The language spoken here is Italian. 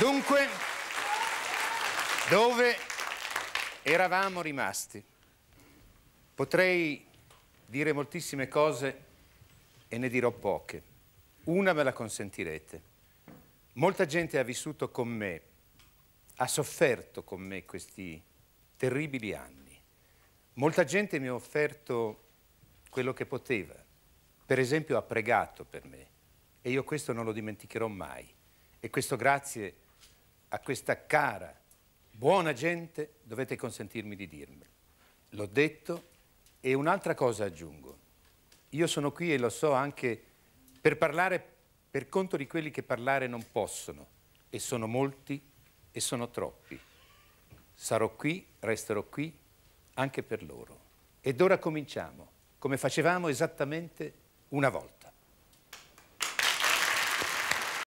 Dunque, dove eravamo rimasti? Potrei dire moltissime cose e ne dirò poche. Una me la consentirete. Molta gente ha vissuto con me, ha sofferto con me questi terribili anni. Molta gente mi ha offerto quello che poteva. Per esempio ha pregato per me e io questo non lo dimenticherò mai. E questo grazie a questa cara, buona gente dovete consentirmi di dirmelo. L'ho detto e un'altra cosa aggiungo. Io sono qui e lo so anche per parlare per conto di quelli che parlare non possono e sono molti e sono troppi. Sarò qui, resterò qui anche per loro. Ed ora cominciamo, come facevamo esattamente una volta.